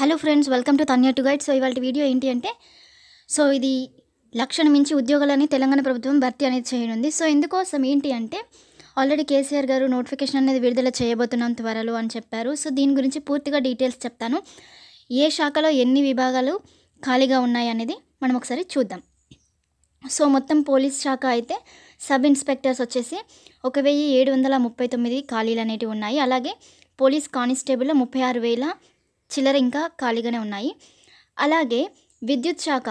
hello friends welcome to Tanya to guide so ఇవాళ video ఏంటి అంటే సో ఇది లక్షను మించి ఉద్యోగాలని తెలంగాణ ప్రభుత్వం భర్తీ అనేది చేయనుంది సో ఇందుకోసం ఏంటి అంటే ఆల్రెడీ కేసీఆర్ గారు నోటిఫికేషన్ అనేది విడుదల చేయబోతున్నాం త్వరలో అని చెప్పారు సో దీని గురించి పూర్తిగా డీటెయిల్స్ చెప్తాను ఏ శాఖలో ఎన్ని విభాగాలు ఖాళీగా ఉన్నాయి అనేది మనం ఒకసారి చూద్దాం సో మొత్తం పోలీస్ శాఖ అయితే సబ్ ఇన్స్పెక్టర్స్ వచ్చేసి ఒక వెయ్యి ఏడు వందల ముప్పై తొమ్మిది ఖాళీలు అనేటివి ఉన్నాయి అలాగే పోలీస్ కానిస్టేబుల్ ముప్పై ఆరు వేల చిల్లర ఇంకా ఖాళీగానే ఉన్నాయి అలాగే విద్యుత్ శాఖ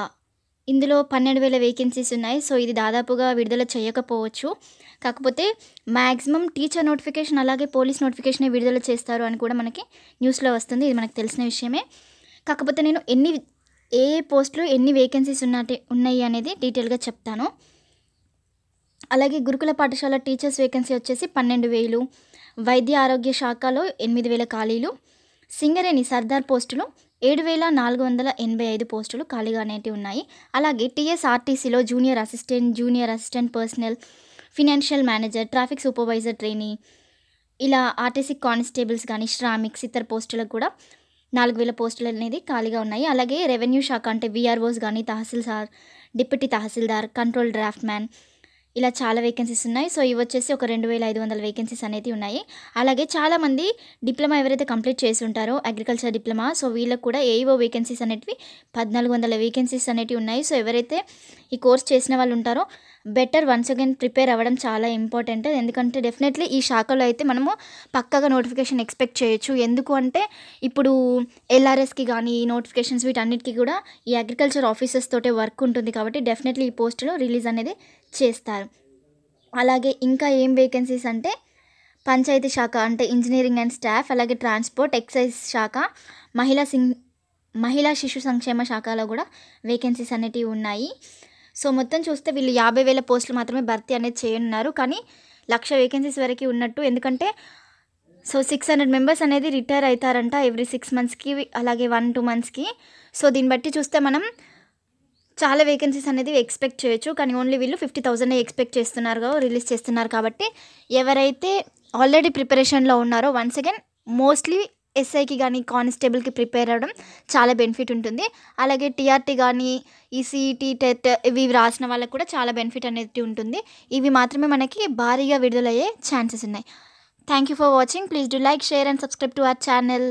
ఇందులో పన్నెండు వేల వేకెన్సీస్ ఉన్నాయి సో ఇది దాదాపుగా విడుదల చేయకపోవచ్చు కాకపోతే మ్యాక్సిమం టీచర్ నోటిఫికేషన్ అలాగే పోలీస్ నోటిఫికేషన్ విడుదల చేస్తారు అని కూడా మనకి న్యూస్లో వస్తుంది ఇది మనకు తెలిసిన విషయమే కాకపోతే నేను ఎన్ని ఏ పోస్టులు ఎన్ని వేకెన్సీస్ ఉన్నట్టు ఉన్నాయి అనేది డీటెయిల్గా చెప్తాను అలాగే గురుకుల పాఠశాల టీచర్స్ వేకెన్సీ వచ్చేసి పన్నెండు వేలు వైద్య ఆరోగ్య శాఖలో ఎనిమిది వేల ఖాళీలు సింగరేణి సర్దార్ పోస్టులు ఏడు వేల నాలుగు వందల ఎనభై ఐదు పోస్టులు ఖాళీగా అనేవి ఉన్నాయి అలాగే టీఎస్ఆర్టీసీలో junior assistant junior assistant personal financial manager traffic supervisor trainee ఇలా ఆర్టీసీ కానిస్టేబుల్స్ కానీ శ్రామిక్స్ ఇతర పోస్టులకు కూడా నాలుగు వేల పోస్టులు అనేది ఖాళీగా ఉన్నాయి అలాగే రెవెన్యూ శాఖ అంటే విఆర్ఓస్ కానీ tahsildar deputy tahsildar control draftsman ఇలా చాలా వేకెన్సీస్ ఉన్నాయి సో ఇవి వచ్చేసి ఒక రెండు వేల ఐదు వందల వేకెన్సీస్ అనేది ఉన్నాయి అలాగే చాలామంది డిప్లొమా ఎవరైతే కంప్లీట్ చేసి ఉంటారో అగ్రికల్చర్ డిప్లొమా సో వీళ్ళకు కూడా ఏవో వేకెన్సీస్ e అనేటివి పద్నాలుగు వందల వేకెన్సీస్ అనేటివి ఉన్నాయి సో ఎవరైతే ఈ కోర్స్ చేసిన వాళ్ళు ఉంటారో బెటర్ వన్స్ అగైన్ ప్రిపేర్ అవ్వడం చాలా ఇంపార్టెంట్ ఎందుకంటే డెఫినెట్లీ ఈ శాఖలో అయితే మనము పక్కగా నోటిఫికేషన్ ఎక్స్పెక్ట్ చేయొచ్చు ఎందుకు అంటే ఇప్పుడు ఎల్ఆర్ఎస్కి కానీ ఈ నోటిఫికేషన్స్ వీటన్నిటికీ కూడా ఈ అగ్రికల్చర్ ఆఫీసెస్ తోటే వర్క్ ఉంటుంది కాబట్టి డెఫినెట్లీ ఈ పోస్టులు రిలీజ్ అనేది చేస్తారు అలాగే ఇంకా ఏం వేకెన్సీస్ అంటే పంచాయతీ శాఖ అంటే ఇంజనీరింగ్ అండ్ స్టాఫ్ అలాగే ట్రాన్స్పోర్ట్ ఎక్సైజ్ శాఖ మహిళా సిం మహిళా శిశు సంక్షేమ శాఖలో కూడా వేకెన్సీస్ అనేటివి ఉన్నాయి సో మొత్తం చూస్తే వీళ్ళు యాభై వేల పోస్టులు మాత్రమే భర్తీ అనేది చేయనున్నారు కానీ లక్ష వేకెన్సీస్ వరకు ఉన్నట్టు ఎందుకంటే సో సిక్స్ హండ్రెడ్ మెంబర్స్ అనేది రిటైర్ అవుతారంట ఎవ్రీ సిక్స్ మంత్స్కి అలాగే వన్ టూ మంత్స్కి సో దీన్ని బట్టి చూస్తే మనం చాలా వేకెన్సీస్ అనేది ఎక్స్పెక్ట్ చేయొచ్చు కానీ ఓన్లీ వీళ్ళు ఫిఫ్టీ థౌజండ్ ఎక్స్పెక్ట్ చేస్తున్నారు రిలీజ్ చేస్తున్నారు కాబట్టి ఎవరైతే ఆల్రెడీ ప్రిపరేషన్లో ఉన్నారో వన్స్ అగైన్ మోస్ట్లీ ఎస్ఐకి కానీ కానిస్టేబుల్కి ప్రిపేర్ అవ్వడం చాలా బెనిఫిట్ ఉంటుంది అలాగే టీఆర్టీ కానీ ఈసీఈటీ e e టెట్ ఇవి రాసిన వాళ్ళకు కూడా చాలా బెనిఫిట్ అనేది ఉంటుంది ఇవి మాత్రమే మనకి భారీగా విడుదలయ్యే ఛాన్సెస్ ఉన్నాయి thank you for watching please do like share and subscribe to our channel